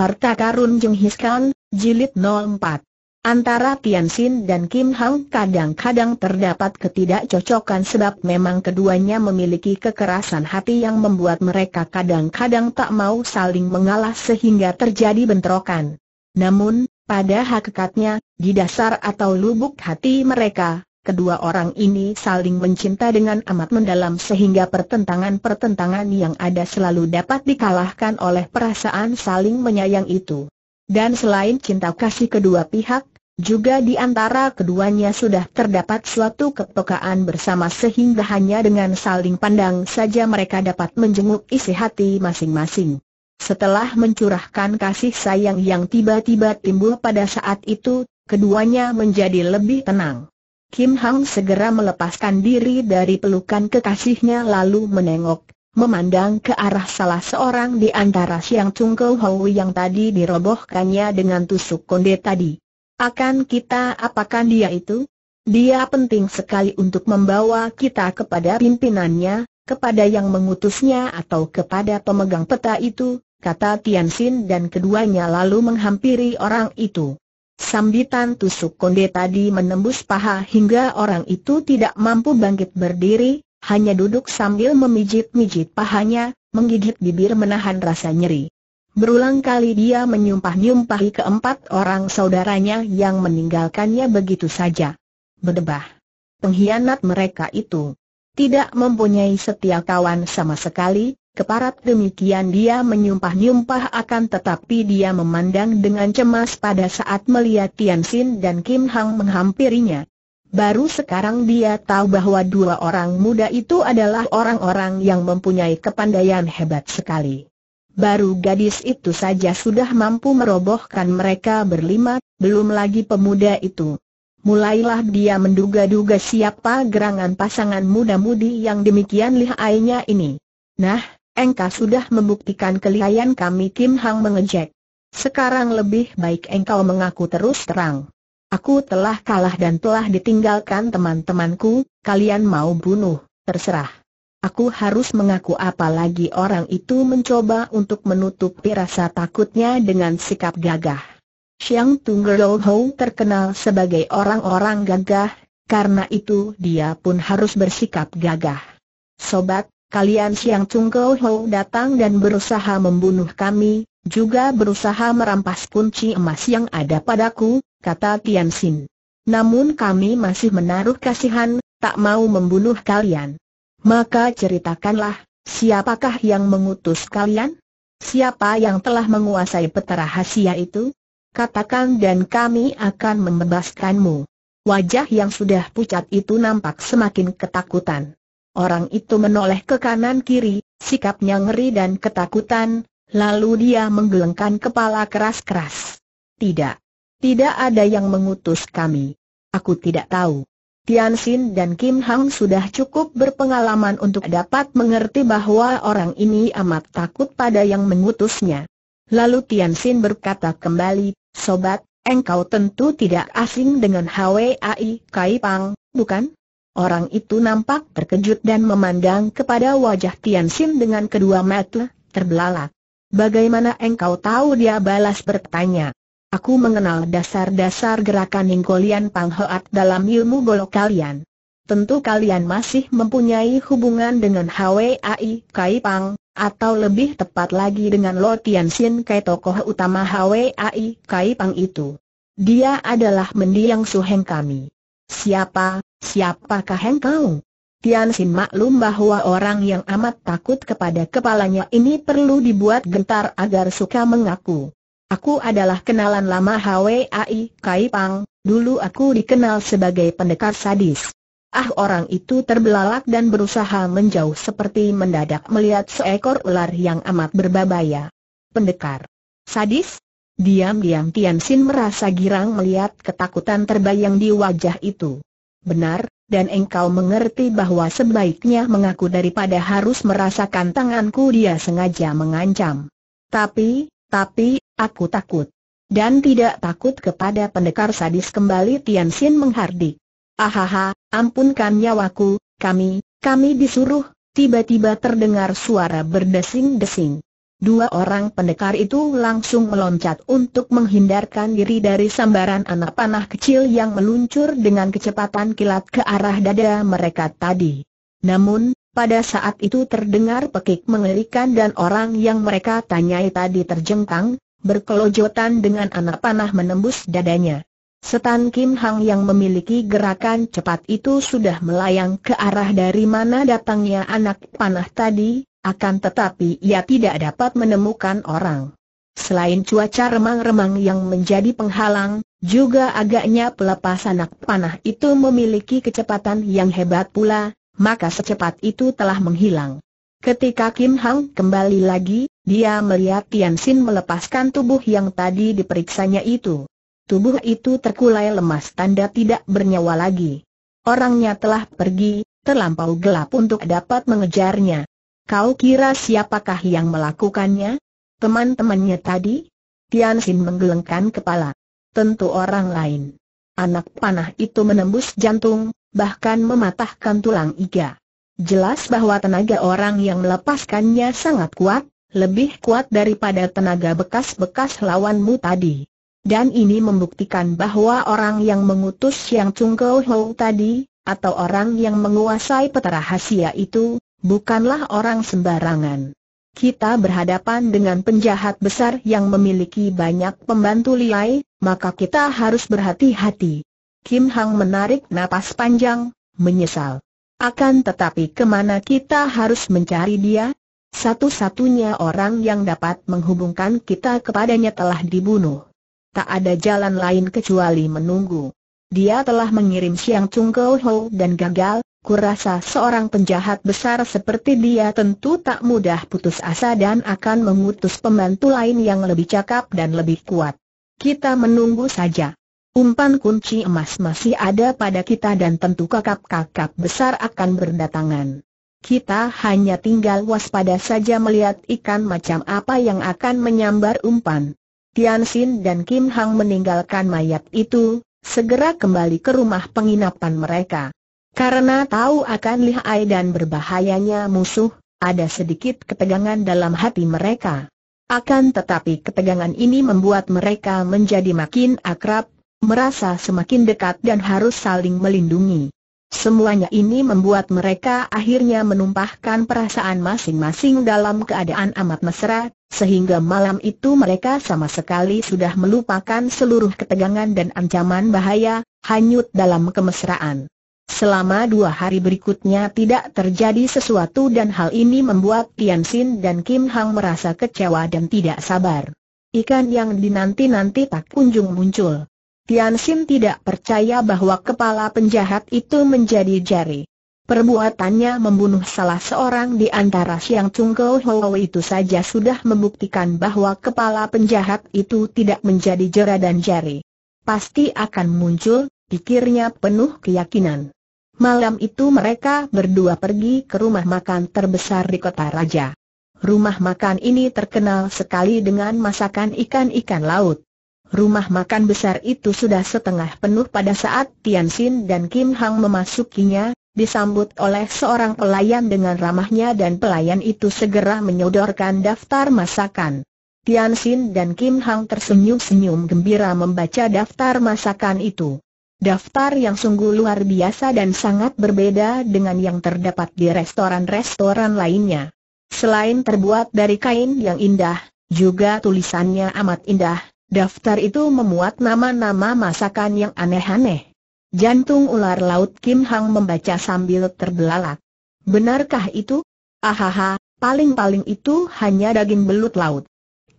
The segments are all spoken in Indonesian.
Harta Karun Jung Hiskan, Jilid 04 Antara Tian Xin dan Kim Hang kadang-kadang terdapat ketidakcocokan sebab memang keduanya memiliki kekerasan hati yang membuat mereka kadang-kadang tak mau saling mengalah sehingga terjadi bentrokan. Namun, pada hakikatnya, di dasar atau lubuk hati mereka, kedua orang ini saling mencinta dengan amat mendalam sehingga pertentangan-pertentangan yang ada selalu dapat dikalahkan oleh perasaan saling menyayang itu. Dan selain cinta kasih kedua pihak, juga di antara keduanya sudah terdapat suatu kepekaan bersama sehingga hanya dengan saling pandang saja mereka dapat menjenguk isi hati masing-masing. Setelah mencurahkan kasih sayang yang tiba-tiba timbul pada saat itu, keduanya menjadi lebih tenang. Kim Hang segera melepaskan diri dari pelukan kekasihnya lalu menengok, memandang ke arah salah seorang di antara Siang Chung Kau Hou yang tadi dirobohkannya dengan tusuk konde tadi. Akan kita apakan dia itu? Dia penting sekali untuk membawa kita kepada pimpinannya, kepada yang mengutusnya atau kepada pemegang peta itu, kata Tian Xin dan keduanya lalu menghampiri orang itu. Sambitan tusuk konde tadi menembus paha hingga orang itu tidak mampu bangkit berdiri, hanya duduk sambil memijit-mijit pahanya, menggigit bibir menahan rasa nyeri. Berulang kali dia menyumpah-nyumpahi keempat orang saudaranya yang meninggalkannya begitu saja. Berdebah. Pengkhianat mereka itu. Tidak mempunyai setia kawan sama sekali, Keparat demikian dia menyumpah-nyumpah akan tetapi dia memandang dengan cemas pada saat melihat Tian Xin dan Kim Hang menghampirinya. Baru sekarang dia tahu bahwa dua orang muda itu adalah orang-orang yang mempunyai kepandaian hebat sekali. Baru gadis itu saja sudah mampu merobohkan mereka berlima, belum lagi pemuda itu. Mulailah dia menduga-duga siapa gerangan pasangan muda-mudi yang demikian lihainya ini. Nah, engkau sudah membuktikan kelihayan kami Kim Hang mengejek. Sekarang lebih baik engkau mengaku terus terang. Aku telah kalah dan telah ditinggalkan teman-temanku, kalian mau bunuh, terserah. Aku harus mengaku apalagi orang itu mencoba untuk menutupi rasa takutnya dengan sikap gagah. Xiang Tunggerou terkenal sebagai orang-orang gagah, karena itu dia pun harus bersikap gagah. Sobat, kalian Siang Tungko Ho datang dan berusaha membunuh kami, juga berusaha merampas kunci emas yang ada padaku, kata Tian Xin. Namun kami masih menaruh kasihan, tak mau membunuh kalian. Maka ceritakanlah, siapakah yang mengutus kalian? Siapa yang telah menguasai peta rahasia itu? Katakan dan kami akan membebaskanmu. Wajah yang sudah pucat itu nampak semakin ketakutan. Orang itu menoleh ke kanan kiri, sikapnya ngeri dan ketakutan, lalu dia menggelengkan kepala keras-keras. Tidak. Tidak ada yang mengutus kami. Aku tidak tahu. Tian Xin dan Kim Hang sudah cukup berpengalaman untuk dapat mengerti bahwa orang ini amat takut pada yang mengutusnya. Lalu Tian Xin berkata kembali, Sobat, engkau tentu tidak asing dengan HWAI Kai Pang, bukan? Orang itu nampak terkejut dan memandang kepada wajah Tian Xin dengan kedua mata, terbelalak. Bagaimana engkau tahu dia balas bertanya. Aku mengenal dasar-dasar gerakan Ningkolian Panghoat dalam ilmu golok kalian. Tentu kalian masih mempunyai hubungan dengan HWAI Kai Pang, atau lebih tepat lagi dengan Lo Tian Xin, Kai tokoh utama HWAI Kai Pang itu. Dia adalah mendiang suheng kami. Siapa, Siapakah engkau? Tian Sin maklum bahwa orang yang amat takut kepada kepalanya ini perlu dibuat gentar agar suka mengaku. Aku adalah kenalan lama HWAI Kai Pang, dulu aku dikenal sebagai pendekar sadis. Ah orang itu terbelalak dan berusaha menjauh seperti mendadak melihat seekor ular yang amat berbabaya. Pendekar. Sadis? Diam-diam Tian Sin merasa girang melihat ketakutan terbayang di wajah itu. Benar, dan engkau mengerti bahwa sebaiknya mengaku daripada harus merasakan tanganku dia sengaja mengancam. Tapi, tapi, aku takut. Dan tidak takut kepada pendekar sadis kembali Tian Xin menghardik. Ahaha, ampunkan nyawaku, kami, kami disuruh, tiba-tiba terdengar suara berdesing-desing. Dua orang pendekar itu langsung meloncat untuk menghindarkan diri dari sambaran anak panah kecil yang meluncur dengan kecepatan kilat ke arah dada mereka tadi. Namun, pada saat itu terdengar pekik mengerikan dan orang yang mereka tanyai tadi terjengkang, berkelojotan dengan anak panah menembus dadanya. Setan Kim Hang yang memiliki gerakan cepat itu sudah melayang ke arah dari mana datangnya anak panah tadi, akan tetapi ia tidak dapat menemukan orang. Selain cuaca remang-remang yang menjadi penghalang, juga agaknya pelepas anak panah itu memiliki kecepatan yang hebat pula, maka secepat itu telah menghilang. Ketika Kim Hang kembali lagi, dia melihat Tian Xin melepaskan tubuh yang tadi diperiksanya itu. Tubuh itu terkulai lemas tanda tidak bernyawa lagi. Orangnya telah pergi, terlampau gelap untuk dapat mengejarnya. Kau kira siapakah yang melakukannya? Teman-temannya tadi? Tian Xin menggelengkan kepala. Tentu orang lain. Anak panah itu menembus jantung, bahkan mematahkan tulang iga. Jelas bahwa tenaga orang yang melepaskannya sangat kuat, lebih kuat daripada tenaga bekas-bekas lawanmu tadi. Dan ini membuktikan bahwa orang yang mengutus Yang Chung Kou Hou tadi, atau orang yang menguasai peta rahasia itu, bukanlah orang sembarangan. Kita berhadapan dengan penjahat besar yang memiliki banyak pembantu liai, maka kita harus berhati-hati. Kim Hang menarik napas panjang, menyesal. Akan tetapi kemana kita harus mencari dia? Satu-satunya orang yang dapat menghubungkan kita kepadanya telah dibunuh. Tak ada jalan lain kecuali menunggu. Dia telah mengirim Siang Chung Kau Ho dan gagal, kurasa seorang penjahat besar seperti dia tentu tak mudah putus asa dan akan mengutus pembantu lain yang lebih cakap dan lebih kuat. Kita menunggu saja. Umpan kunci emas masih ada pada kita dan tentu kakap-kakap besar akan berdatangan. Kita hanya tinggal waspada saja melihat ikan macam apa yang akan menyambar umpan. Tian Xin dan Kim Hang meninggalkan mayat itu, segera kembali ke rumah penginapan mereka. Karena tahu akan lihai dan berbahayanya musuh, ada sedikit ketegangan dalam hati mereka. Akan tetapi ketegangan ini membuat mereka menjadi makin akrab, merasa semakin dekat dan harus saling melindungi. Semuanya ini membuat mereka akhirnya menumpahkan perasaan masing-masing dalam keadaan amat mesra, sehingga malam itu mereka sama sekali sudah melupakan seluruh ketegangan dan ancaman bahaya, hanyut dalam kemesraan. Selama dua hari berikutnya tidak terjadi sesuatu dan hal ini membuat Tian Xin dan Kim Hang merasa kecewa dan tidak sabar. Ikan yang dinanti-nanti tak kunjung muncul. Tian Xin tidak percaya bahwa kepala penjahat itu menjadi jari. Perbuatannya membunuh salah seorang di antara Siang Chung Hou itu saja sudah membuktikan bahwa kepala penjahat itu tidak menjadi jera dan jari. Pasti akan muncul, pikirnya penuh keyakinan. Malam itu mereka berdua pergi ke rumah makan terbesar di kota raja. Rumah makan ini terkenal sekali dengan masakan ikan-ikan laut. Rumah makan besar itu sudah setengah penuh pada saat Tian Xin dan Kim Hang memasukinya, disambut oleh seorang pelayan dengan ramahnya dan pelayan itu segera menyodorkan daftar masakan. Tian Xin dan Kim Hang tersenyum-senyum gembira membaca daftar masakan itu. Daftar yang sungguh luar biasa dan sangat berbeda dengan yang terdapat di restoran-restoran lainnya. Selain terbuat dari kain yang indah, juga tulisannya amat indah, Daftar itu memuat nama-nama masakan yang aneh-aneh. Jantung ular laut Kim Hang membaca sambil terbelalak. Benarkah itu? Ahaha, paling-paling itu hanya daging belut laut.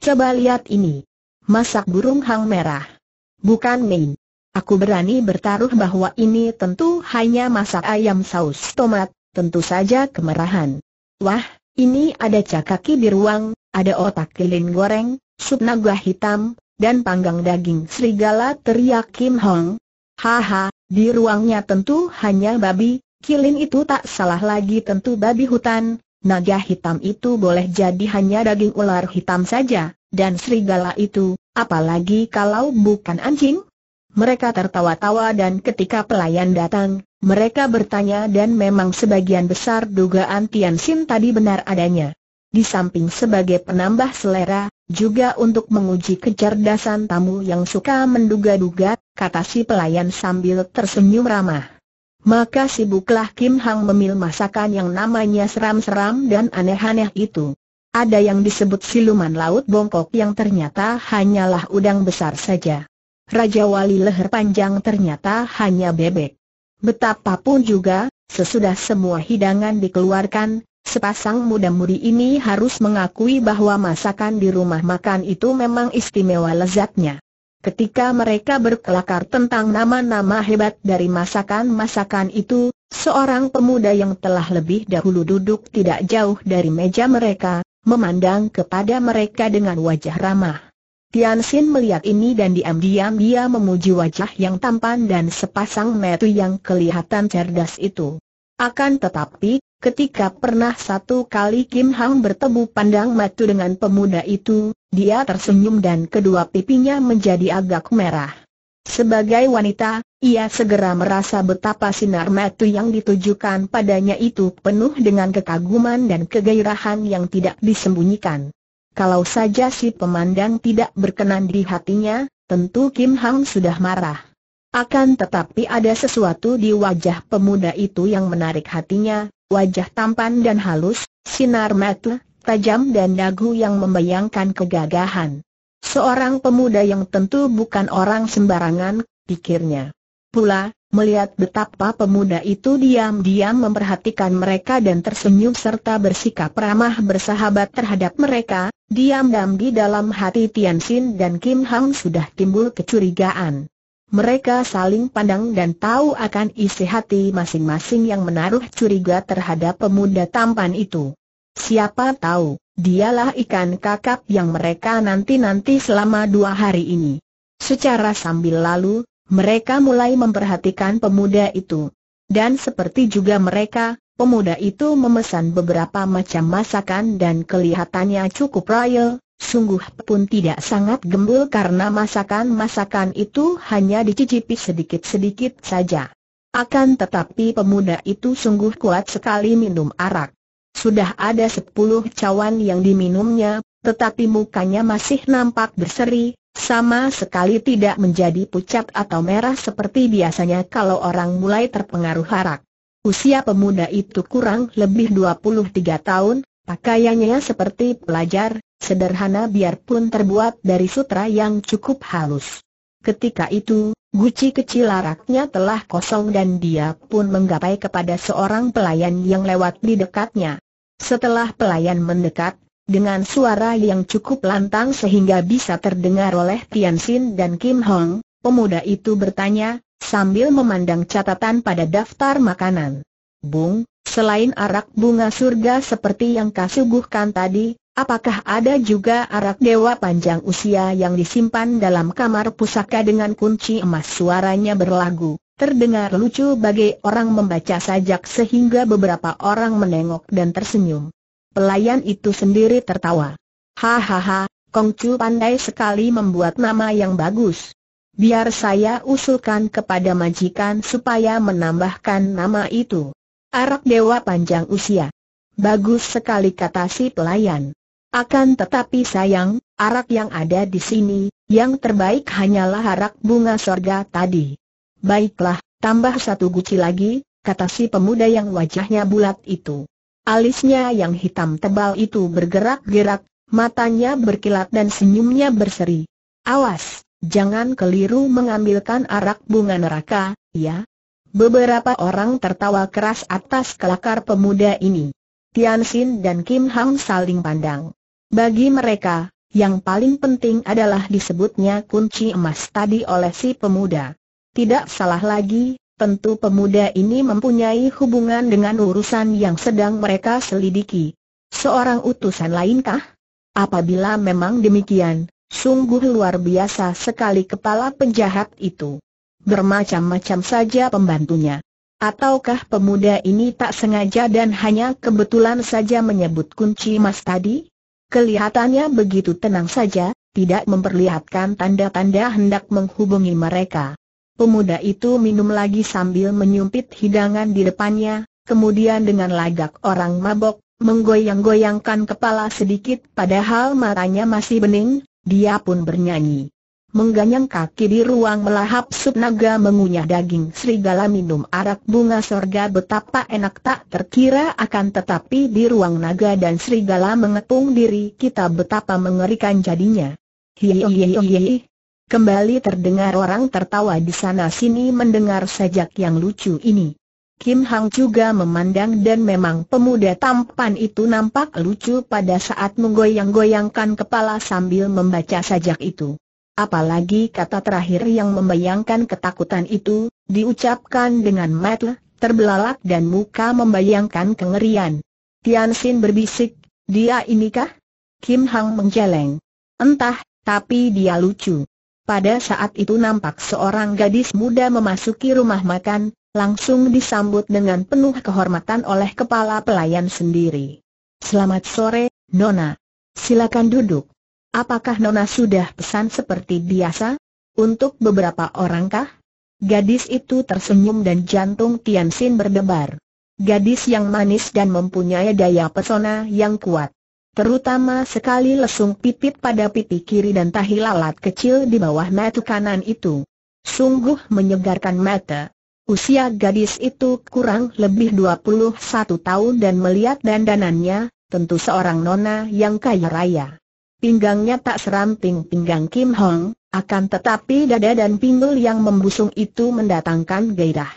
Coba lihat ini. Masak burung hang merah. Bukan main. Aku berani bertaruh bahwa ini tentu hanya masak ayam saus tomat, tentu saja kemerahan. Wah, ini ada cakaki di ruang, ada otak kilin goreng, sup naga hitam, dan panggang daging serigala teriak Kim Hong. Haha, di ruangnya tentu hanya babi, kilin itu tak salah lagi tentu babi hutan, naga hitam itu boleh jadi hanya daging ular hitam saja, dan serigala itu, apalagi kalau bukan anjing? Mereka tertawa-tawa dan ketika pelayan datang, mereka bertanya dan memang sebagian besar dugaan Tian Xin tadi benar adanya. Di samping sebagai penambah selera, juga untuk menguji kecerdasan tamu yang suka menduga-duga, kata si pelayan sambil tersenyum ramah. Maka sibuklah Kim Hang memil masakan yang namanya seram-seram dan aneh-aneh itu. Ada yang disebut siluman laut bongkok yang ternyata hanyalah udang besar saja. Raja Wali leher panjang ternyata hanya bebek. Betapapun juga, sesudah semua hidangan dikeluarkan, Sepasang muda-mudi ini harus mengakui bahwa masakan di rumah makan itu memang istimewa lezatnya. Ketika mereka berkelakar tentang nama-nama hebat dari masakan-masakan itu, seorang pemuda yang telah lebih dahulu duduk tidak jauh dari meja mereka, memandang kepada mereka dengan wajah ramah. Tian Xin melihat ini dan diam-diam dia memuji wajah yang tampan dan sepasang metu yang kelihatan cerdas itu. Akan tetapi, ketika pernah satu kali Kim Hang bertemu pandang matu dengan pemuda itu, dia tersenyum dan kedua pipinya menjadi agak merah. Sebagai wanita, ia segera merasa betapa sinar matu yang ditujukan padanya itu penuh dengan kekaguman dan kegairahan yang tidak disembunyikan. Kalau saja si pemandang tidak berkenan di hatinya, tentu Kim Hang sudah marah. Akan tetapi ada sesuatu di wajah pemuda itu yang menarik hatinya, wajah tampan dan halus, sinar mata, tajam dan dagu yang membayangkan kegagahan. Seorang pemuda yang tentu bukan orang sembarangan, pikirnya. Pula, melihat betapa pemuda itu diam-diam memperhatikan mereka dan tersenyum serta bersikap ramah bersahabat terhadap mereka, diam-diam di dalam hati Tian Xin dan Kim Hang sudah timbul kecurigaan. Mereka saling pandang dan tahu akan isi hati masing-masing yang menaruh curiga terhadap pemuda tampan itu. Siapa tahu, dialah ikan kakap yang mereka nanti-nanti selama dua hari ini. Secara sambil lalu, mereka mulai memperhatikan pemuda itu. Dan seperti juga mereka, pemuda itu memesan beberapa macam masakan dan kelihatannya cukup royal, sungguh pun tidak sangat gembul karena masakan-masakan itu hanya dicicipi sedikit-sedikit saja. Akan tetapi pemuda itu sungguh kuat sekali minum arak. Sudah ada sepuluh cawan yang diminumnya, tetapi mukanya masih nampak berseri, sama sekali tidak menjadi pucat atau merah seperti biasanya kalau orang mulai terpengaruh arak. Usia pemuda itu kurang lebih 23 tahun, Pakaiannya seperti pelajar, sederhana biarpun terbuat dari sutra yang cukup halus. Ketika itu, guci kecil araknya telah kosong dan dia pun menggapai kepada seorang pelayan yang lewat di dekatnya. Setelah pelayan mendekat, dengan suara yang cukup lantang sehingga bisa terdengar oleh Tian Xin dan Kim Hong, pemuda itu bertanya, sambil memandang catatan pada daftar makanan. Bung, Selain arak bunga surga seperti yang kasuguhkan tadi, apakah ada juga arak dewa panjang usia yang disimpan dalam kamar pusaka dengan kunci emas suaranya berlagu? Terdengar lucu bagi orang membaca sajak sehingga beberapa orang menengok dan tersenyum. Pelayan itu sendiri tertawa. Hahaha, Kongcu pandai sekali membuat nama yang bagus. Biar saya usulkan kepada majikan supaya menambahkan nama itu. Arak dewa panjang usia. Bagus sekali kata si pelayan. Akan tetapi sayang, arak yang ada di sini, yang terbaik hanyalah arak bunga sorga tadi. Baiklah, tambah satu guci lagi, kata si pemuda yang wajahnya bulat itu. Alisnya yang hitam tebal itu bergerak-gerak, matanya berkilat dan senyumnya berseri. Awas, jangan keliru mengambilkan arak bunga neraka, ya. Beberapa orang tertawa keras atas kelakar pemuda ini. Tian Xin dan Kim Hang saling pandang. Bagi mereka, yang paling penting adalah disebutnya kunci emas tadi oleh si pemuda. Tidak salah lagi, tentu pemuda ini mempunyai hubungan dengan urusan yang sedang mereka selidiki. Seorang utusan lainkah? Apabila memang demikian, sungguh luar biasa sekali kepala penjahat itu. Bermacam-macam saja pembantunya. Ataukah pemuda ini tak sengaja dan hanya kebetulan saja menyebut kunci mas tadi? Kelihatannya begitu tenang saja, tidak memperlihatkan tanda-tanda hendak menghubungi mereka. Pemuda itu minum lagi sambil menyumpit hidangan di depannya, kemudian dengan lagak orang mabok, menggoyang-goyangkan kepala sedikit padahal matanya masih bening, dia pun bernyanyi mengganyang kaki di ruang melahap sup naga mengunyah daging serigala minum arak bunga sorga betapa enak tak terkira akan tetapi di ruang naga dan serigala mengepung diri kita betapa mengerikan jadinya. Hihihihihi. Kembali terdengar orang tertawa di sana sini mendengar sajak yang lucu ini. Kim Hang juga memandang dan memang pemuda tampan itu nampak lucu pada saat menggoyang-goyangkan kepala sambil membaca sajak itu. Apalagi kata terakhir yang membayangkan ketakutan itu, diucapkan dengan metel, terbelalak dan muka membayangkan kengerian. Tian Xin berbisik, dia inikah? Kim Hang menjeleng. Entah, tapi dia lucu. Pada saat itu nampak seorang gadis muda memasuki rumah makan, langsung disambut dengan penuh kehormatan oleh kepala pelayan sendiri. Selamat sore, Nona. Silakan duduk. Apakah Nona sudah pesan seperti biasa? Untuk beberapa orangkah? Gadis itu tersenyum dan jantung Tian Xin berdebar. Gadis yang manis dan mempunyai daya pesona yang kuat. Terutama sekali lesung pipit pada pipi kiri dan tahi lalat kecil di bawah mata kanan itu. Sungguh menyegarkan mata. Usia gadis itu kurang lebih 21 tahun dan melihat dandanannya, tentu seorang nona yang kaya raya. Pinggangnya tak seramping pinggang Kim Hong, akan tetapi dada dan pinggul yang membusung itu mendatangkan gairah.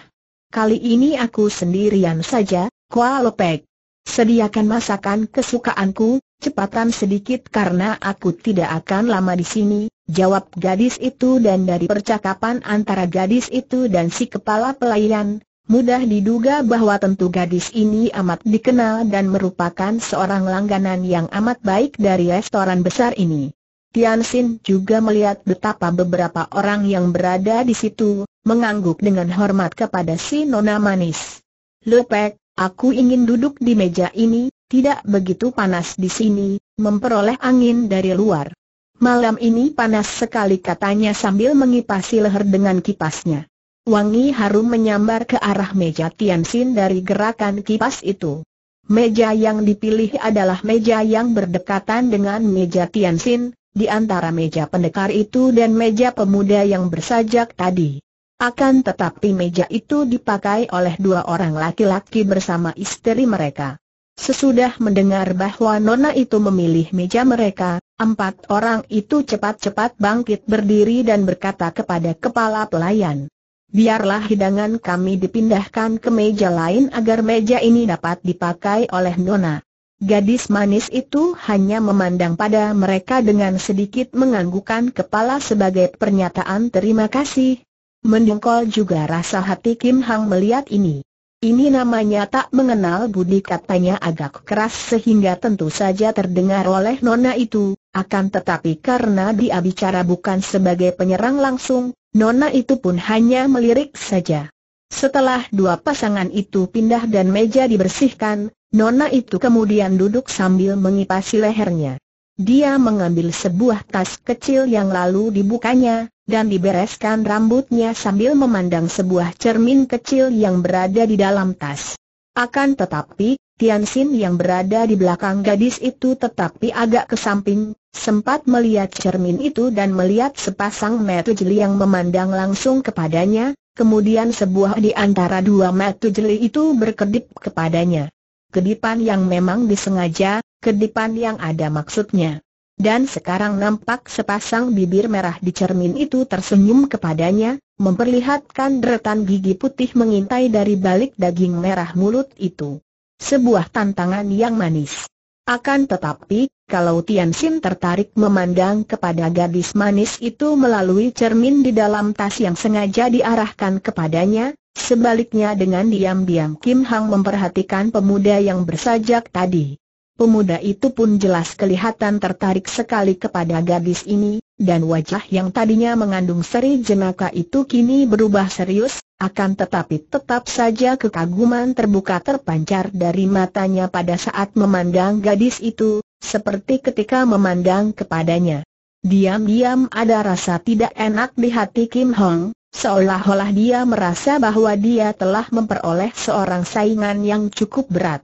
Kali ini aku sendirian saja, Kua Lopek. Sediakan masakan kesukaanku, cepatan sedikit karena aku tidak akan lama di sini, jawab gadis itu dan dari percakapan antara gadis itu dan si kepala pelayan, Mudah diduga bahwa tentu gadis ini amat dikenal dan merupakan seorang langganan yang amat baik dari restoran besar ini. Tian Xin juga melihat betapa beberapa orang yang berada di situ, mengangguk dengan hormat kepada si Nona Manis. Lepek, aku ingin duduk di meja ini, tidak begitu panas di sini, memperoleh angin dari luar. Malam ini panas sekali katanya sambil mengipasi leher dengan kipasnya. Wangi harum menyambar ke arah meja Tianxin dari gerakan kipas itu. Meja yang dipilih adalah meja yang berdekatan dengan meja Tianxin, di antara meja pendekar itu dan meja pemuda yang bersajak tadi. Akan tetapi meja itu dipakai oleh dua orang laki-laki bersama istri mereka. Sesudah mendengar bahwa Nona itu memilih meja mereka, empat orang itu cepat-cepat bangkit berdiri dan berkata kepada kepala pelayan biarlah hidangan kami dipindahkan ke meja lain agar meja ini dapat dipakai oleh Nona. Gadis manis itu hanya memandang pada mereka dengan sedikit menganggukan kepala sebagai pernyataan terima kasih. Mendengkol juga rasa hati Kim Hang melihat ini. Ini namanya tak mengenal budi katanya agak keras sehingga tentu saja terdengar oleh Nona itu, akan tetapi karena dia bicara bukan sebagai penyerang langsung, Nona itu pun hanya melirik saja. Setelah dua pasangan itu pindah dan meja dibersihkan, Nona itu kemudian duduk sambil mengipasi lehernya. Dia mengambil sebuah tas kecil yang lalu dibukanya, dan dibereskan rambutnya sambil memandang sebuah cermin kecil yang berada di dalam tas. Akan tetapi, Tian Xin yang berada di belakang gadis itu tetapi agak ke samping, sempat melihat cermin itu dan melihat sepasang mata jeli yang memandang langsung kepadanya, Kemudian sebuah di antara dua mata jeli itu berkedip kepadanya. Kedipan yang memang disengaja, kedipan yang ada maksudnya. Dan sekarang nampak sepasang bibir merah di cermin itu tersenyum kepadanya, memperlihatkan deretan gigi putih mengintai dari balik daging merah mulut itu. Sebuah tantangan yang manis. Akan tetapi, kalau Tian Xin tertarik memandang kepada gadis manis itu melalui cermin di dalam tas yang sengaja diarahkan kepadanya, sebaliknya dengan diam-diam Kim Hang memperhatikan pemuda yang bersajak tadi. Pemuda itu pun jelas kelihatan tertarik sekali kepada gadis ini, dan wajah yang tadinya mengandung seri jenaka itu kini berubah serius, akan tetapi tetap saja kekaguman terbuka terpancar dari matanya pada saat memandang gadis itu, seperti ketika memandang kepadanya. Diam-diam ada rasa tidak enak di hati Kim Hong, seolah-olah dia merasa bahwa dia telah memperoleh seorang saingan yang cukup berat.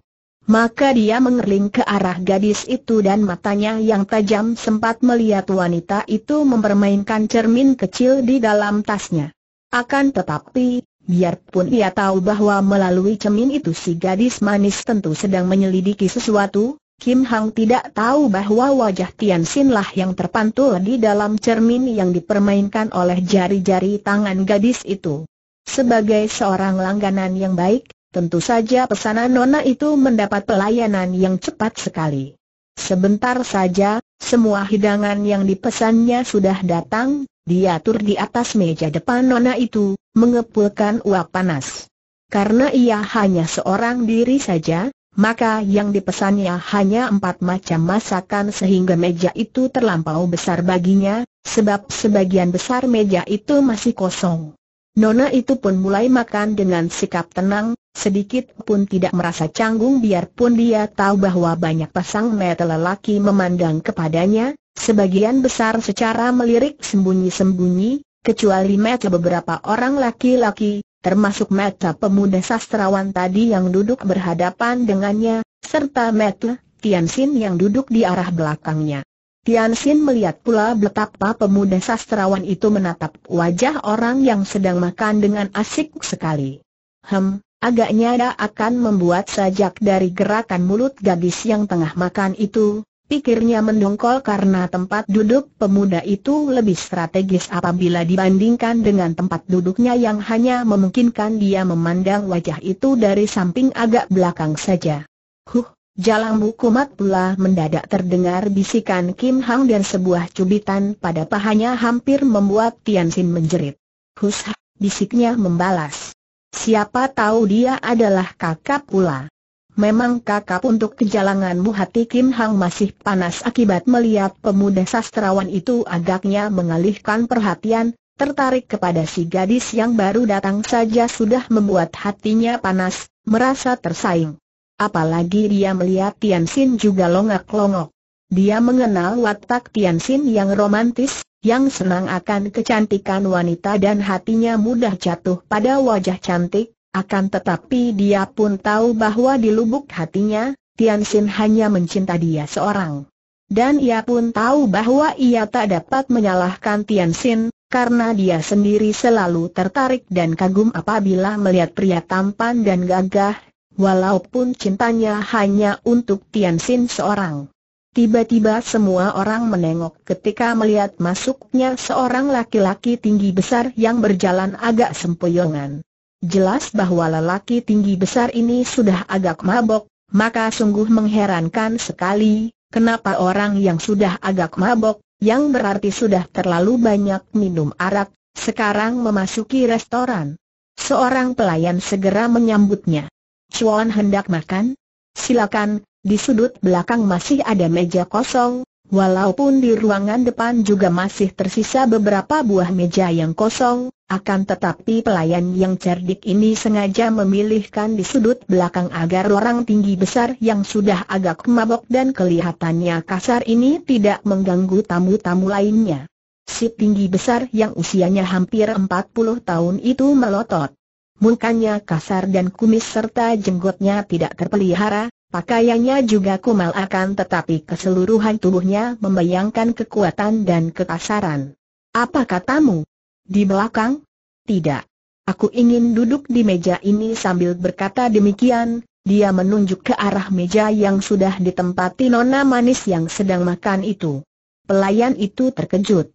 Maka dia mengerling ke arah gadis itu dan matanya yang tajam sempat melihat wanita itu mempermainkan cermin kecil di dalam tasnya. Akan tetapi, biarpun ia tahu bahwa melalui cermin itu si gadis manis tentu sedang menyelidiki sesuatu, Kim Hang tidak tahu bahwa wajah Tian Sin lah yang terpantul di dalam cermin yang dipermainkan oleh jari-jari tangan gadis itu. Sebagai seorang langganan yang baik, Tentu saja pesanan Nona itu mendapat pelayanan yang cepat sekali. Sebentar saja, semua hidangan yang dipesannya sudah datang, diatur di atas meja depan Nona itu, mengepulkan uap panas. Karena ia hanya seorang diri saja, maka yang dipesannya hanya empat macam masakan sehingga meja itu terlampau besar baginya, sebab sebagian besar meja itu masih kosong. Nona itu pun mulai makan dengan sikap tenang, sedikit pun tidak merasa canggung biarpun dia tahu bahwa banyak pasang mata lelaki memandang kepadanya, sebagian besar secara melirik sembunyi-sembunyi, kecuali mata beberapa orang laki-laki, termasuk mata pemuda sastrawan tadi yang duduk berhadapan dengannya, serta mata Xin yang duduk di arah belakangnya. Tian Xin melihat pula betapa pemuda sastrawan itu menatap wajah orang yang sedang makan dengan asik sekali. Hem, agaknya dia akan membuat sajak dari gerakan mulut gadis yang tengah makan itu, Pikirnya mendongkol karena tempat duduk pemuda itu lebih strategis apabila dibandingkan dengan tempat duduknya yang hanya memungkinkan dia memandang wajah itu dari samping agak belakang saja. Huh, Jalangmu kumat pula mendadak terdengar bisikan Kim Hang dan sebuah cubitan pada pahanya hampir membuat Tian Xin menjerit. Hushah, bisiknya membalas. Siapa tahu dia adalah kakak pula. Memang kakak untuk kejalanganmu hati Kim Hang masih panas akibat melihat pemuda sastrawan itu agaknya mengalihkan perhatian, tertarik kepada si gadis yang baru datang saja sudah membuat hatinya panas, merasa tersaing. Apalagi dia melihat Tian Xin juga longak-longok. Dia mengenal watak Tian Xin yang romantis, yang senang akan kecantikan wanita dan hatinya mudah jatuh pada wajah cantik, akan tetapi dia pun tahu bahwa di lubuk hatinya, Tian Xin hanya mencinta dia seorang. Dan ia pun tahu bahwa ia tak dapat menyalahkan Tian Xin, karena dia sendiri selalu tertarik dan kagum apabila melihat pria tampan dan gagah Walaupun cintanya hanya untuk Tian Xin seorang. Tiba-tiba semua orang menengok ketika melihat masuknya seorang laki-laki tinggi besar yang berjalan agak sempoyongan. Jelas bahwa lelaki tinggi besar ini sudah agak mabok, maka sungguh mengherankan sekali, kenapa orang yang sudah agak mabok, yang berarti sudah terlalu banyak minum arak, sekarang memasuki restoran. Seorang pelayan segera menyambutnya. Chuan hendak makan? Silakan, di sudut belakang masih ada meja kosong, walaupun di ruangan depan juga masih tersisa beberapa buah meja yang kosong, akan tetapi pelayan yang cerdik ini sengaja memilihkan di sudut belakang agar orang tinggi besar yang sudah agak mabok dan kelihatannya kasar ini tidak mengganggu tamu-tamu lainnya. Si tinggi besar yang usianya hampir 40 tahun itu melotot mukanya kasar dan kumis serta jenggotnya tidak terpelihara, pakaiannya juga kumal akan tetapi keseluruhan tubuhnya membayangkan kekuatan dan kekasaran. Apa katamu? Di belakang? Tidak. Aku ingin duduk di meja ini sambil berkata demikian, dia menunjuk ke arah meja yang sudah ditempati nona manis yang sedang makan itu. Pelayan itu terkejut.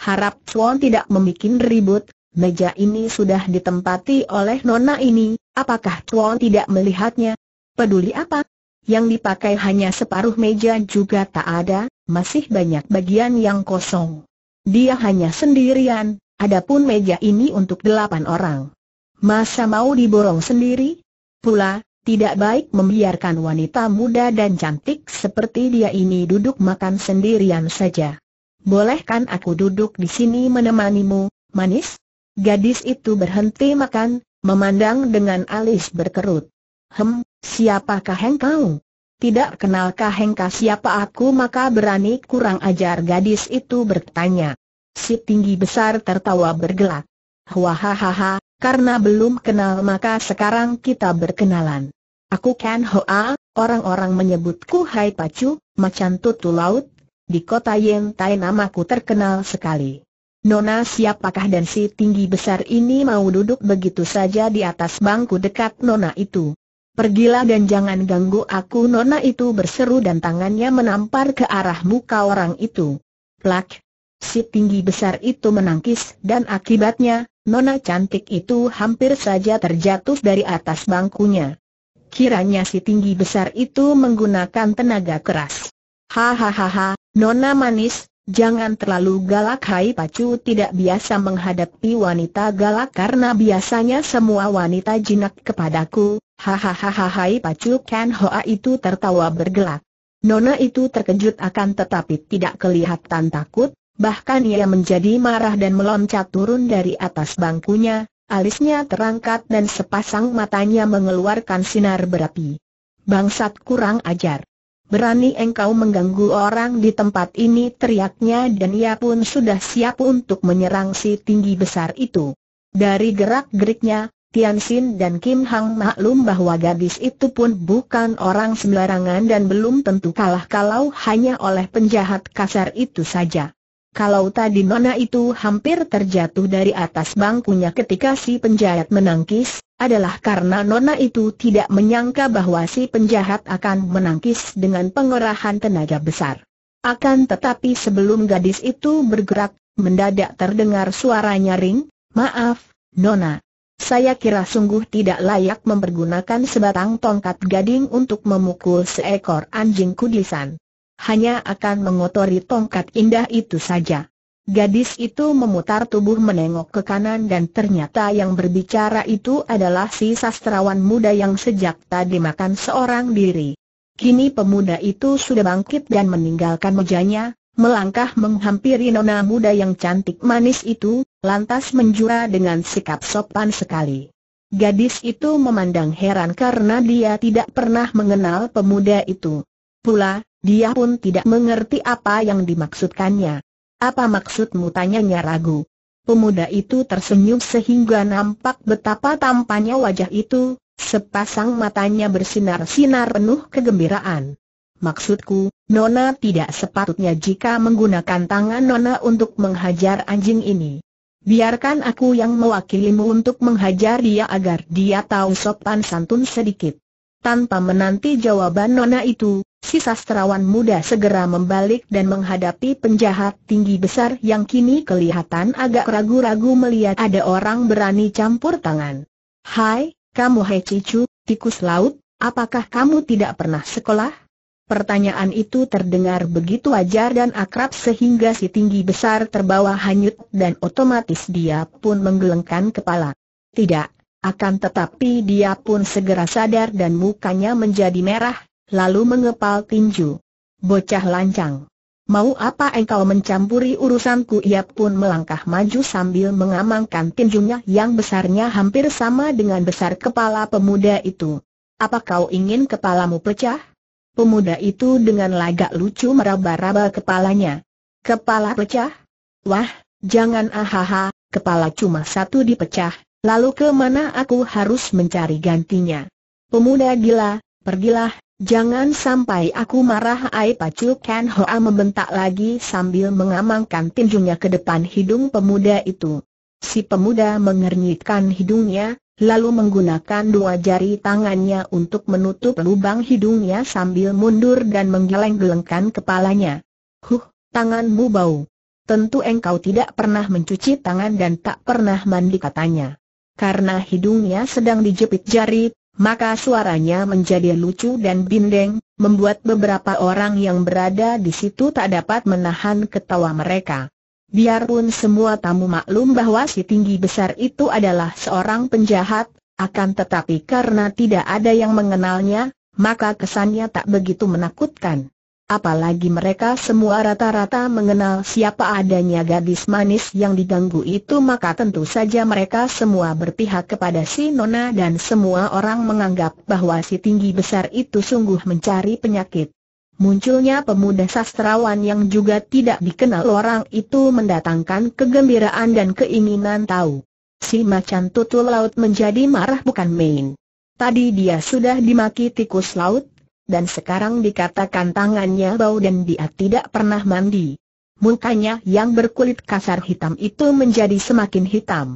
Harap Chuan tidak membuat ribut, Meja ini sudah ditempati oleh nona ini, apakah Tuan tidak melihatnya? Peduli apa? Yang dipakai hanya separuh meja juga tak ada, masih banyak bagian yang kosong. Dia hanya sendirian, adapun meja ini untuk delapan orang. Masa mau diborong sendiri? Pula, tidak baik membiarkan wanita muda dan cantik seperti dia ini duduk makan sendirian saja. Bolehkan aku duduk di sini menemanimu, manis? Gadis itu berhenti makan, memandang dengan alis berkerut. Hem, siapakah engkau? Tidak kenalkah engkau siapa aku maka berani kurang ajar gadis itu bertanya. Si tinggi besar tertawa bergelak. Wahahaha, karena belum kenal maka sekarang kita berkenalan. Aku Ken Hoa, orang-orang menyebutku Hai Pacu, macan tutu laut. Di kota Yentai namaku terkenal sekali. Nona siapakah dan si tinggi besar ini mau duduk begitu saja di atas bangku dekat Nona itu? Pergilah dan jangan ganggu aku Nona itu berseru dan tangannya menampar ke arah muka orang itu. Plak! Si tinggi besar itu menangkis dan akibatnya, Nona cantik itu hampir saja terjatuh dari atas bangkunya. Kiranya si tinggi besar itu menggunakan tenaga keras. Hahaha, Nona manis, Jangan terlalu galak Hai Pacu tidak biasa menghadapi wanita galak karena biasanya semua wanita jinak kepadaku. Hahaha Hai Pacu Ken Hoa itu tertawa bergelak. Nona itu terkejut akan tetapi tidak kelihatan takut, bahkan ia menjadi marah dan meloncat turun dari atas bangkunya, alisnya terangkat dan sepasang matanya mengeluarkan sinar berapi. Bangsat kurang ajar. Berani engkau mengganggu orang di tempat ini teriaknya dan ia pun sudah siap untuk menyerang si tinggi besar itu. Dari gerak-geriknya, Tian Xin dan Kim Hang maklum bahwa gadis itu pun bukan orang sembarangan dan belum tentu kalah kalau hanya oleh penjahat kasar itu saja. Kalau tadi Nona itu hampir terjatuh dari atas bangkunya ketika si penjahat menangkis, adalah karena Nona itu tidak menyangka bahwa si penjahat akan menangkis dengan pengerahan tenaga besar. Akan tetapi sebelum gadis itu bergerak, mendadak terdengar suaranya ring, maaf, Nona. Saya kira sungguh tidak layak mempergunakan sebatang tongkat gading untuk memukul seekor anjing kudisan hanya akan mengotori tongkat indah itu saja. Gadis itu memutar tubuh menengok ke kanan dan ternyata yang berbicara itu adalah si sastrawan muda yang sejak tadi makan seorang diri. Kini pemuda itu sudah bangkit dan meninggalkan mejanya, melangkah menghampiri nona muda yang cantik manis itu, lantas menjura dengan sikap sopan sekali. Gadis itu memandang heran karena dia tidak pernah mengenal pemuda itu. Pula, dia pun tidak mengerti apa yang dimaksudkannya. Apa maksudmu tanyanya ragu. Pemuda itu tersenyum sehingga nampak betapa tampannya wajah itu, sepasang matanya bersinar-sinar penuh kegembiraan. Maksudku, Nona tidak sepatutnya jika menggunakan tangan Nona untuk menghajar anjing ini. Biarkan aku yang mewakilimu untuk menghajar dia agar dia tahu sopan santun sedikit. Tanpa menanti jawaban Nona itu, si sastrawan muda segera membalik dan menghadapi penjahat tinggi besar yang kini kelihatan agak ragu-ragu melihat ada orang berani campur tangan. Hai, kamu Hei Cicu, tikus laut, apakah kamu tidak pernah sekolah? Pertanyaan itu terdengar begitu wajar dan akrab sehingga si tinggi besar terbawa hanyut dan otomatis dia pun menggelengkan kepala. Tidak, akan tetapi dia pun segera sadar dan mukanya menjadi merah, lalu mengepal tinju. Bocah lancang. Mau apa engkau mencampuri urusanku? Ia pun melangkah maju sambil mengamankan tinjunya yang besarnya hampir sama dengan besar kepala pemuda itu. Apa kau ingin kepalamu pecah? Pemuda itu dengan lagak lucu meraba-raba kepalanya. Kepala pecah? Wah, jangan ahaha, kepala cuma satu dipecah, lalu kemana aku harus mencari gantinya? Pemuda gila, pergilah, Jangan sampai aku marah Ai Pacu Ken Hoa membentak lagi sambil mengamankan tinjunya ke depan hidung pemuda itu. Si pemuda mengernyitkan hidungnya, lalu menggunakan dua jari tangannya untuk menutup lubang hidungnya sambil mundur dan menggeleng-gelengkan kepalanya. Huh, tanganmu bau. Tentu engkau tidak pernah mencuci tangan dan tak pernah mandi katanya. Karena hidungnya sedang dijepit jari, maka suaranya menjadi lucu dan bindeng, membuat beberapa orang yang berada di situ tak dapat menahan ketawa mereka. Biarpun semua tamu maklum bahwa si tinggi besar itu adalah seorang penjahat, akan tetapi karena tidak ada yang mengenalnya, maka kesannya tak begitu menakutkan. Apalagi mereka semua rata-rata mengenal siapa adanya gadis manis yang diganggu itu maka tentu saja mereka semua berpihak kepada si Nona dan semua orang menganggap bahwa si tinggi besar itu sungguh mencari penyakit. Munculnya pemuda sastrawan yang juga tidak dikenal orang itu mendatangkan kegembiraan dan keinginan tahu. Si macan tutul laut menjadi marah bukan main. Tadi dia sudah dimaki tikus laut, dan sekarang dikatakan tangannya bau dan dia tidak pernah mandi. Mukanya yang berkulit kasar hitam itu menjadi semakin hitam.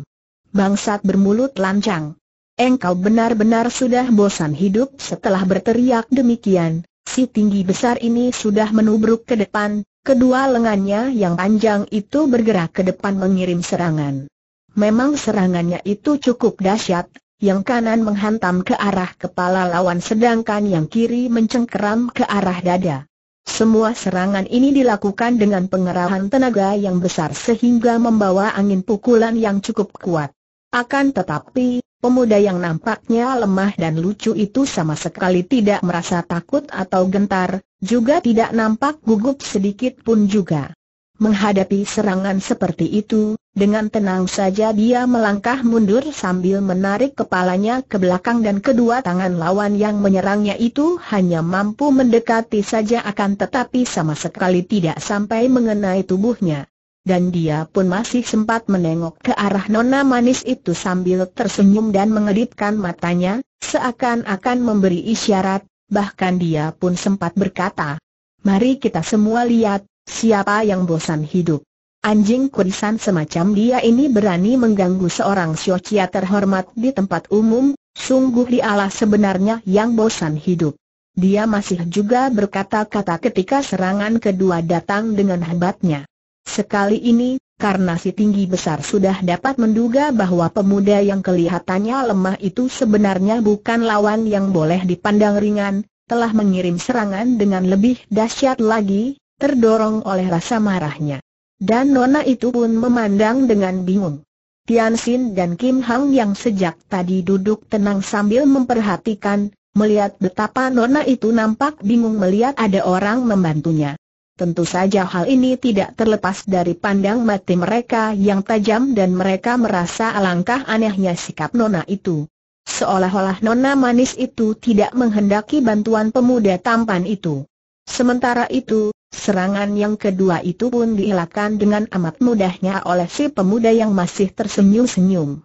Bangsat bermulut lancang. Engkau benar-benar sudah bosan hidup setelah berteriak demikian. Si tinggi besar ini sudah menubruk ke depan, kedua lengannya yang panjang itu bergerak ke depan mengirim serangan. Memang serangannya itu cukup dahsyat, yang kanan menghantam ke arah kepala lawan sedangkan yang kiri mencengkeram ke arah dada. Semua serangan ini dilakukan dengan pengerahan tenaga yang besar sehingga membawa angin pukulan yang cukup kuat. Akan tetapi, pemuda yang nampaknya lemah dan lucu itu sama sekali tidak merasa takut atau gentar, juga tidak nampak gugup sedikit pun juga. Menghadapi serangan seperti itu, dengan tenang saja dia melangkah mundur sambil menarik kepalanya ke belakang dan kedua tangan lawan yang menyerangnya itu hanya mampu mendekati saja akan tetapi sama sekali tidak sampai mengenai tubuhnya. Dan dia pun masih sempat menengok ke arah nona manis itu sambil tersenyum dan mengedipkan matanya, seakan-akan memberi isyarat, bahkan dia pun sempat berkata, Mari kita semua lihat, Siapa yang bosan hidup? Anjing kurisan semacam dia ini berani mengganggu seorang siocia terhormat di tempat umum, sungguh dialah sebenarnya yang bosan hidup. Dia masih juga berkata-kata ketika serangan kedua datang dengan hebatnya. Sekali ini, karena si tinggi besar sudah dapat menduga bahwa pemuda yang kelihatannya lemah itu sebenarnya bukan lawan yang boleh dipandang ringan, telah mengirim serangan dengan lebih dahsyat lagi, terdorong oleh rasa marahnya. Dan Nona itu pun memandang dengan bingung. Tian Xin dan Kim Hang yang sejak tadi duduk tenang sambil memperhatikan, melihat betapa Nona itu nampak bingung melihat ada orang membantunya. Tentu saja hal ini tidak terlepas dari pandang mati mereka yang tajam dan mereka merasa alangkah anehnya sikap Nona itu. Seolah-olah Nona manis itu tidak menghendaki bantuan pemuda tampan itu. Sementara itu, Serangan yang kedua itu pun dielakkan dengan amat mudahnya oleh si pemuda yang masih tersenyum-senyum.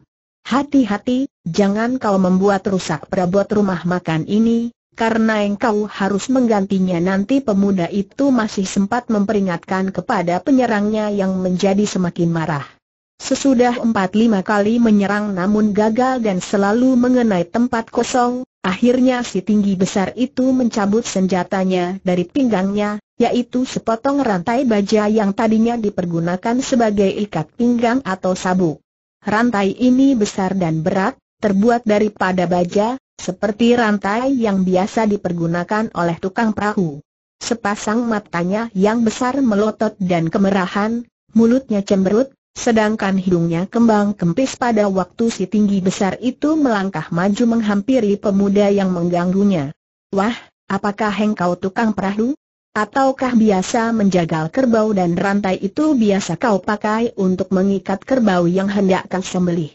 Hati-hati, jangan kau membuat rusak perabot rumah makan ini, karena engkau harus menggantinya nanti pemuda itu masih sempat memperingatkan kepada penyerangnya yang menjadi semakin marah. Sesudah empat lima kali menyerang namun gagal dan selalu mengenai tempat kosong, akhirnya si tinggi besar itu mencabut senjatanya dari pinggangnya, yaitu sepotong rantai baja yang tadinya dipergunakan sebagai ikat pinggang atau sabuk. Rantai ini besar dan berat, terbuat daripada baja, seperti rantai yang biasa dipergunakan oleh tukang perahu. Sepasang matanya yang besar melotot dan kemerahan, mulutnya cemberut, sedangkan hidungnya kembang kempis pada waktu si tinggi besar itu melangkah maju menghampiri pemuda yang mengganggunya. Wah, apakah hengkau tukang perahu? Ataukah biasa menjagal kerbau dan rantai itu biasa kau pakai untuk mengikat kerbau yang hendak kau sembelih?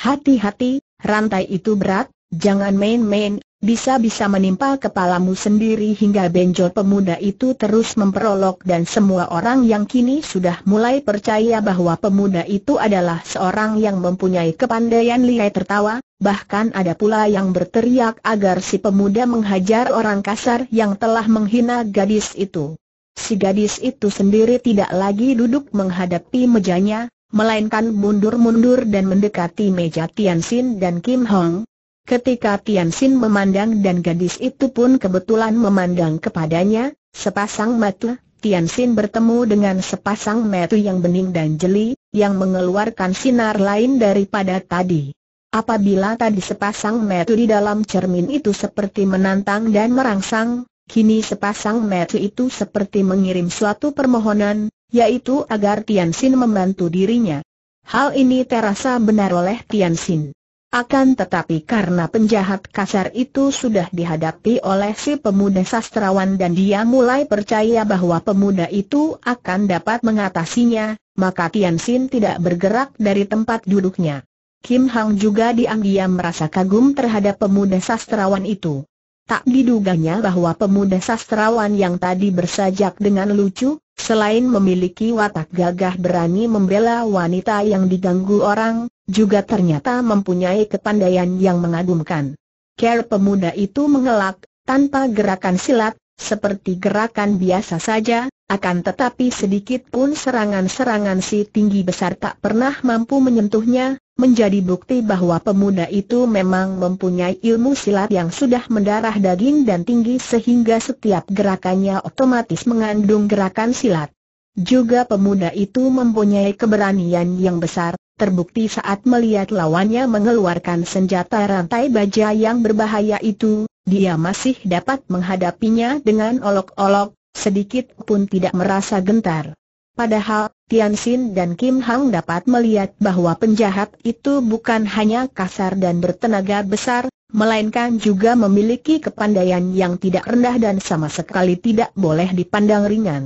Hati-hati, rantai itu berat, jangan main-main, bisa-bisa menimpa kepalamu sendiri hingga benjol pemuda itu terus memperolok dan semua orang yang kini sudah mulai percaya bahwa pemuda itu adalah seorang yang mempunyai kepandaian lihai tertawa, bahkan ada pula yang berteriak agar si pemuda menghajar orang kasar yang telah menghina gadis itu. Si gadis itu sendiri tidak lagi duduk menghadapi mejanya, melainkan mundur-mundur dan mendekati meja Xin dan Kim Hong, Ketika Tian Xin memandang dan gadis itu pun kebetulan memandang kepadanya, sepasang mata, Tian Xin bertemu dengan sepasang mata yang bening dan jeli, yang mengeluarkan sinar lain daripada tadi. Apabila tadi sepasang mata di dalam cermin itu seperti menantang dan merangsang, kini sepasang mata itu seperti mengirim suatu permohonan, yaitu agar Tian Xin membantu dirinya. Hal ini terasa benar oleh Tian Xin. Akan tetapi karena penjahat kasar itu sudah dihadapi oleh si pemuda sastrawan dan dia mulai percaya bahwa pemuda itu akan dapat mengatasinya, maka Tian Xin tidak bergerak dari tempat duduknya. Kim Hang juga diam-diam merasa kagum terhadap pemuda sastrawan itu. Tak diduganya bahwa pemuda sastrawan yang tadi bersajak dengan lucu, selain memiliki watak gagah berani membela wanita yang diganggu orang, juga ternyata mempunyai kepandaian yang mengagumkan. Care pemuda itu mengelak, tanpa gerakan silat, seperti gerakan biasa saja, akan tetapi sedikit pun serangan-serangan si tinggi besar tak pernah mampu menyentuhnya, menjadi bukti bahwa pemuda itu memang mempunyai ilmu silat yang sudah mendarah daging dan tinggi sehingga setiap gerakannya otomatis mengandung gerakan silat. Juga pemuda itu mempunyai keberanian yang besar, Terbukti saat melihat lawannya mengeluarkan senjata rantai baja yang berbahaya itu, dia masih dapat menghadapinya dengan olok-olok, sedikit pun tidak merasa gentar. Padahal, Tian Xin dan Kim Hang dapat melihat bahwa penjahat itu bukan hanya kasar dan bertenaga besar, melainkan juga memiliki kepandaian yang tidak rendah dan sama sekali tidak boleh dipandang ringan.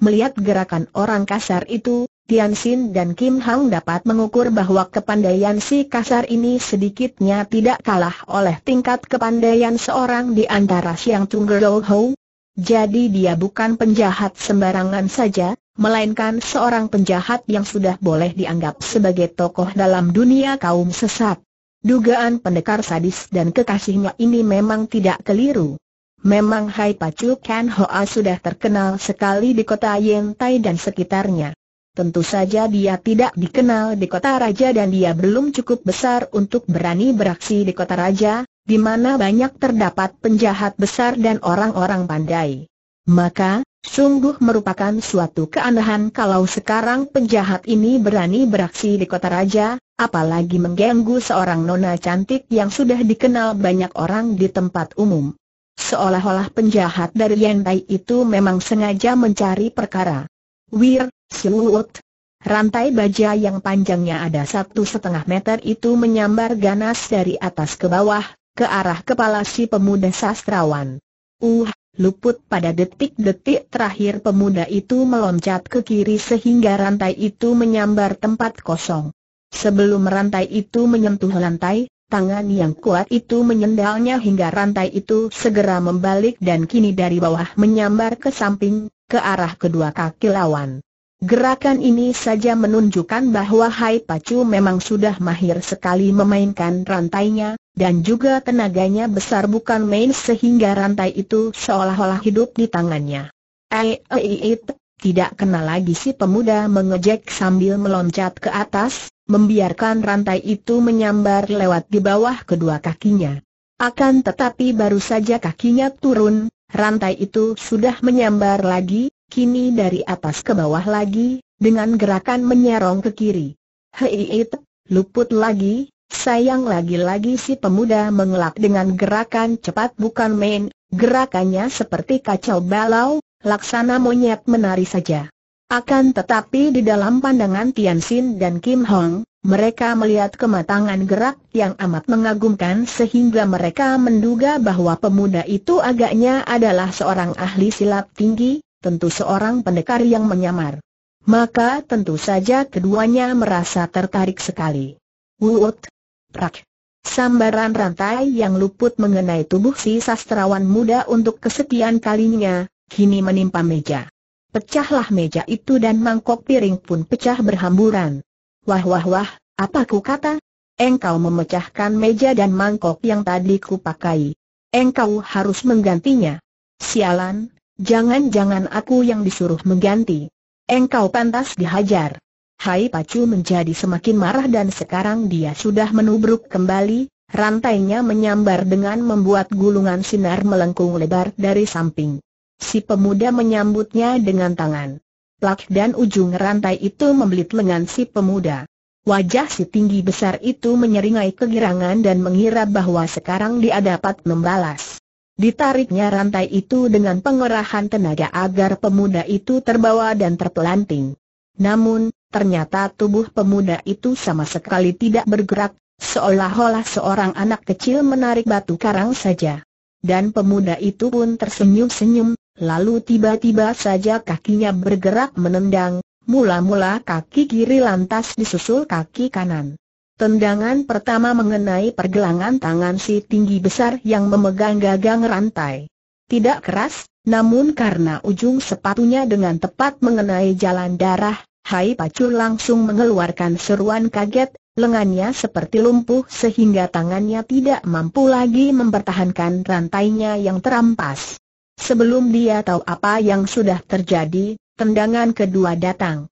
Melihat gerakan orang kasar itu, Tian Xin dan Kim Hang dapat mengukur bahwa kepandaian si kasar ini sedikitnya tidak kalah oleh tingkat kepandaian seorang di antara Siang Tunggerol Ho. Jadi dia bukan penjahat sembarangan saja, melainkan seorang penjahat yang sudah boleh dianggap sebagai tokoh dalam dunia kaum sesat. Dugaan pendekar sadis dan kekasihnya ini memang tidak keliru. Memang Hai Pacu Kan Hoa sudah terkenal sekali di kota Yen Tai dan sekitarnya. Tentu saja dia tidak dikenal di kota raja dan dia belum cukup besar untuk berani beraksi di kota raja, di mana banyak terdapat penjahat besar dan orang-orang pandai. Maka, sungguh merupakan suatu keanehan kalau sekarang penjahat ini berani beraksi di kota raja, apalagi mengganggu seorang nona cantik yang sudah dikenal banyak orang di tempat umum. Seolah-olah penjahat dari Yentai itu memang sengaja mencari perkara. Wir, Suut. Rantai baja yang panjangnya ada satu setengah meter itu menyambar ganas dari atas ke bawah, ke arah kepala si pemuda sastrawan. Uh, luput pada detik-detik terakhir pemuda itu meloncat ke kiri sehingga rantai itu menyambar tempat kosong. Sebelum rantai itu menyentuh lantai, tangan yang kuat itu menyendalnya hingga rantai itu segera membalik dan kini dari bawah menyambar ke samping, ke arah kedua kaki lawan. Gerakan ini saja menunjukkan bahwa Hai Pacu memang sudah mahir sekali memainkan rantainya, dan juga tenaganya besar bukan main sehingga rantai itu seolah-olah hidup di tangannya. Eh, eh, eh, eh tidak kenal lagi si pemuda mengejek sambil meloncat ke atas, membiarkan rantai itu menyambar lewat di bawah kedua kakinya. Akan tetapi baru saja kakinya turun, rantai itu sudah menyambar lagi, kini dari atas ke bawah lagi, dengan gerakan menyerong ke kiri. Hei luput lagi, sayang lagi-lagi si pemuda mengelak dengan gerakan cepat bukan main, gerakannya seperti kacau balau, laksana monyet menari saja. Akan tetapi di dalam pandangan Tian Xin dan Kim Hong, mereka melihat kematangan gerak yang amat mengagumkan sehingga mereka menduga bahwa pemuda itu agaknya adalah seorang ahli silat tinggi, tentu seorang pendekar yang menyamar. Maka tentu saja keduanya merasa tertarik sekali. Wut! Prak! Sambaran rantai yang luput mengenai tubuh si sastrawan muda untuk kesekian kalinya, kini menimpa meja. Pecahlah meja itu dan mangkok piring pun pecah berhamburan. Wah wah wah, apa ku kata? Engkau memecahkan meja dan mangkok yang tadi ku pakai. Engkau harus menggantinya. Sialan, jangan-jangan aku yang disuruh mengganti. Engkau pantas dihajar. Hai Pacu menjadi semakin marah dan sekarang dia sudah menubruk kembali, rantainya menyambar dengan membuat gulungan sinar melengkung lebar dari samping. Si pemuda menyambutnya dengan tangan plak dan ujung rantai itu membelit lengan si pemuda. Wajah si tinggi besar itu menyeringai kegirangan dan mengira bahwa sekarang dia dapat membalas. Ditariknya rantai itu dengan pengerahan tenaga agar pemuda itu terbawa dan terpelanting. Namun, ternyata tubuh pemuda itu sama sekali tidak bergerak, seolah-olah seorang anak kecil menarik batu karang saja. Dan pemuda itu pun tersenyum-senyum, Lalu tiba-tiba saja kakinya bergerak menendang, mula-mula kaki kiri lantas disusul kaki kanan. Tendangan pertama mengenai pergelangan tangan si tinggi besar yang memegang gagang rantai. Tidak keras, namun karena ujung sepatunya dengan tepat mengenai jalan darah, Hai Pacul langsung mengeluarkan seruan kaget, lengannya seperti lumpuh sehingga tangannya tidak mampu lagi mempertahankan rantainya yang terampas. Sebelum dia tahu apa yang sudah terjadi, tendangan kedua datang.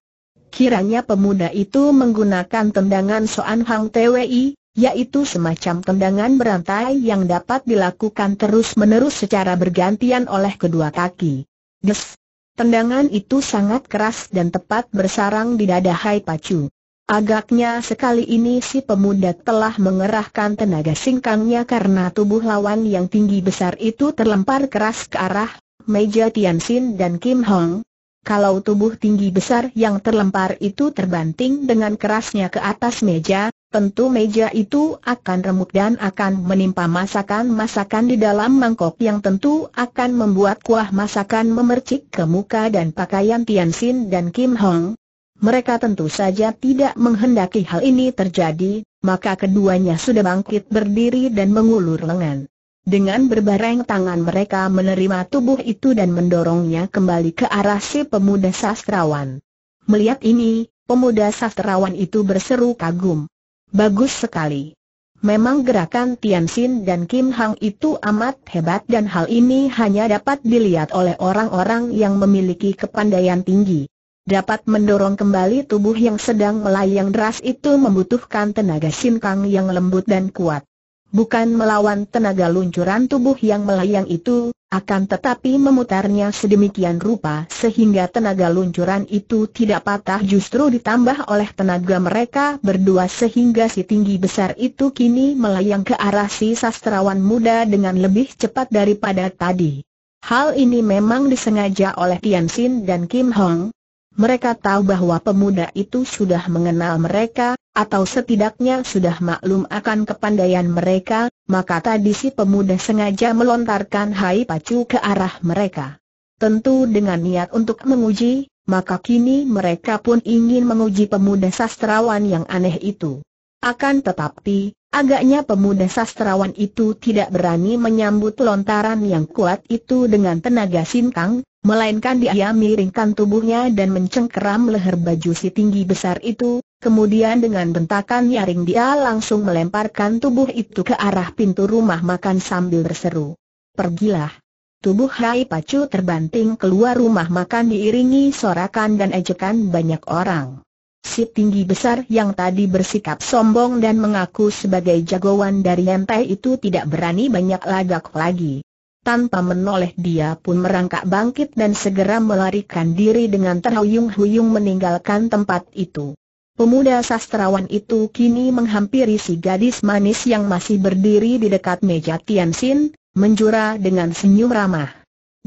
Kiranya pemuda itu menggunakan tendangan Soan Hang TWI, yaitu semacam tendangan berantai yang dapat dilakukan terus-menerus secara bergantian oleh kedua kaki. Des! Tendangan itu sangat keras dan tepat bersarang di dada Hai Pacu. Agaknya sekali ini si pemuda telah mengerahkan tenaga singkangnya karena tubuh lawan yang tinggi besar itu terlempar keras ke arah meja Tian Xin dan Kim Hong. Kalau tubuh tinggi besar yang terlempar itu terbanting dengan kerasnya ke atas meja, tentu meja itu akan remuk dan akan menimpa masakan-masakan di dalam mangkok yang tentu akan membuat kuah masakan memercik ke muka dan pakaian Tian Xin dan Kim Hong. Mereka tentu saja tidak menghendaki hal ini terjadi, maka keduanya sudah bangkit berdiri dan mengulur lengan. Dengan berbareng tangan mereka menerima tubuh itu dan mendorongnya kembali ke arah si pemuda sastrawan. Melihat ini, pemuda sastrawan itu berseru kagum. Bagus sekali. Memang gerakan Tian Xin dan Kim Hang itu amat hebat dan hal ini hanya dapat dilihat oleh orang-orang yang memiliki kepandaian tinggi dapat mendorong kembali tubuh yang sedang melayang deras itu membutuhkan tenaga sinkang yang lembut dan kuat. Bukan melawan tenaga luncuran tubuh yang melayang itu, akan tetapi memutarnya sedemikian rupa sehingga tenaga luncuran itu tidak patah justru ditambah oleh tenaga mereka berdua sehingga si tinggi besar itu kini melayang ke arah si sastrawan muda dengan lebih cepat daripada tadi. Hal ini memang disengaja oleh Tian Xin dan Kim Hong, mereka tahu bahwa pemuda itu sudah mengenal mereka, atau setidaknya sudah maklum akan kepandaian mereka, maka tadi si pemuda sengaja melontarkan hai pacu ke arah mereka. Tentu dengan niat untuk menguji, maka kini mereka pun ingin menguji pemuda sastrawan yang aneh itu. Akan tetapi, agaknya pemuda sastrawan itu tidak berani menyambut lontaran yang kuat itu dengan tenaga sintang, melainkan dia miringkan tubuhnya dan mencengkeram leher baju si tinggi besar itu, kemudian dengan bentakan nyaring dia langsung melemparkan tubuh itu ke arah pintu rumah makan sambil berseru. Pergilah! Tubuh Hai Pacu terbanting keluar rumah makan diiringi sorakan dan ejekan banyak orang. Si tinggi besar yang tadi bersikap sombong dan mengaku sebagai jagoan dari Yentai itu tidak berani banyak lagak lagi. Tanpa menoleh dia pun merangkak bangkit dan segera melarikan diri dengan terhuyung-huyung meninggalkan tempat itu. Pemuda sastrawan itu kini menghampiri si gadis manis yang masih berdiri di dekat meja Tiansin, menjura dengan senyum ramah.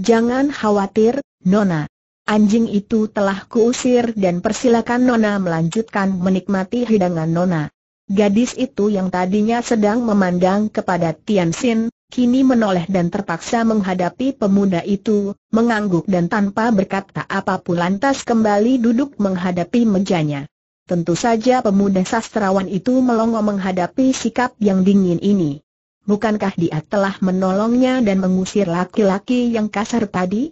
Jangan khawatir, Nona, Anjing itu telah kuusir dan persilakan Nona melanjutkan menikmati hidangan Nona. Gadis itu yang tadinya sedang memandang kepada Tian Xin, kini menoleh dan terpaksa menghadapi pemuda itu, mengangguk dan tanpa berkata apapun lantas kembali duduk menghadapi mejanya. Tentu saja pemuda sastrawan itu melongo menghadapi sikap yang dingin ini. Bukankah dia telah menolongnya dan mengusir laki-laki yang kasar tadi?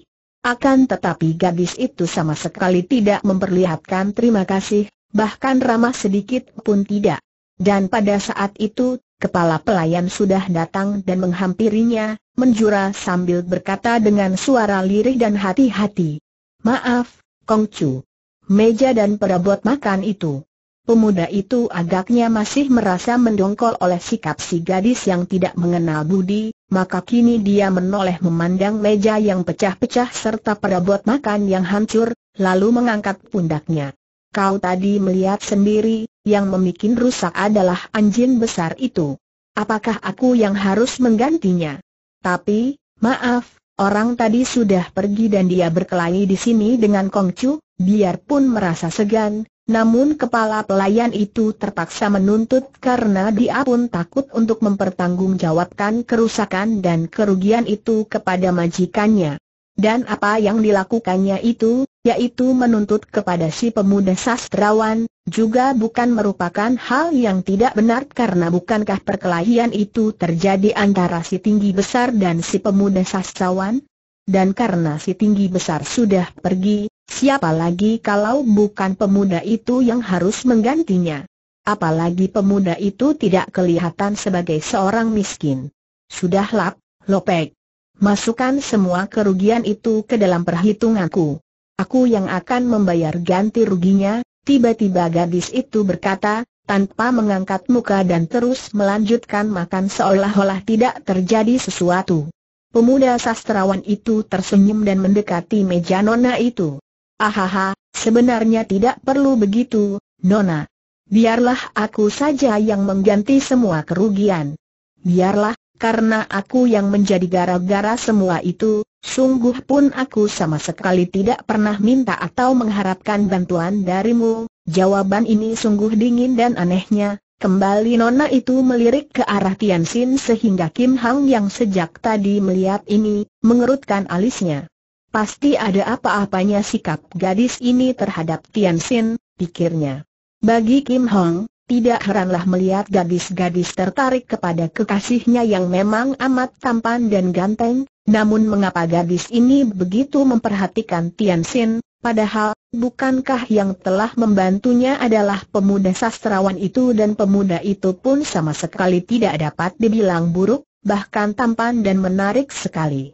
Akan tetapi gadis itu sama sekali tidak memperlihatkan terima kasih, bahkan ramah sedikit pun tidak. Dan pada saat itu, kepala pelayan sudah datang dan menghampirinya, menjura sambil berkata dengan suara lirih dan hati-hati. Maaf, Kongcu. Meja dan perabot makan itu. Pemuda itu agaknya masih merasa mendongkol oleh sikap si gadis yang tidak mengenal budi, maka kini dia menoleh memandang meja yang pecah-pecah serta perabot makan yang hancur, lalu mengangkat pundaknya. Kau tadi melihat sendiri, yang memikin rusak adalah anjing besar itu. Apakah aku yang harus menggantinya? Tapi, maaf, orang tadi sudah pergi dan dia berkelahi di sini dengan Kongcu, biarpun merasa segan, namun kepala pelayan itu terpaksa menuntut karena dia pun takut untuk mempertanggungjawabkan kerusakan dan kerugian itu kepada majikannya. Dan apa yang dilakukannya itu, yaitu menuntut kepada si pemuda sastrawan, juga bukan merupakan hal yang tidak benar karena bukankah perkelahian itu terjadi antara si tinggi besar dan si pemuda sastrawan? Dan karena si tinggi besar sudah pergi, Siapa lagi kalau bukan pemuda itu yang harus menggantinya? Apalagi pemuda itu tidak kelihatan sebagai seorang miskin. Sudah lap, lopek. Masukkan semua kerugian itu ke dalam perhitunganku. Aku yang akan membayar ganti ruginya, tiba-tiba gadis itu berkata, tanpa mengangkat muka dan terus melanjutkan makan seolah-olah tidak terjadi sesuatu. Pemuda sastrawan itu tersenyum dan mendekati meja nona itu. Ahaha, sebenarnya tidak perlu begitu, Nona. Biarlah aku saja yang mengganti semua kerugian. Biarlah, karena aku yang menjadi gara-gara semua itu, sungguh pun aku sama sekali tidak pernah minta atau mengharapkan bantuan darimu. Jawaban ini sungguh dingin dan anehnya, Kembali Nona itu melirik ke arah Tian Xin sehingga Kim Hang yang sejak tadi melihat ini, mengerutkan alisnya. Pasti ada apa-apanya sikap gadis ini terhadap Tian Xin, pikirnya. Bagi Kim Hong, tidak heranlah melihat gadis-gadis tertarik kepada kekasihnya yang memang amat tampan dan ganteng, namun mengapa gadis ini begitu memperhatikan Tian Xin, padahal, bukankah yang telah membantunya adalah pemuda sastrawan itu dan pemuda itu pun sama sekali tidak dapat dibilang buruk, bahkan tampan dan menarik sekali.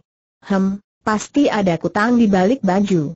Hem, Pasti ada kutang di balik baju.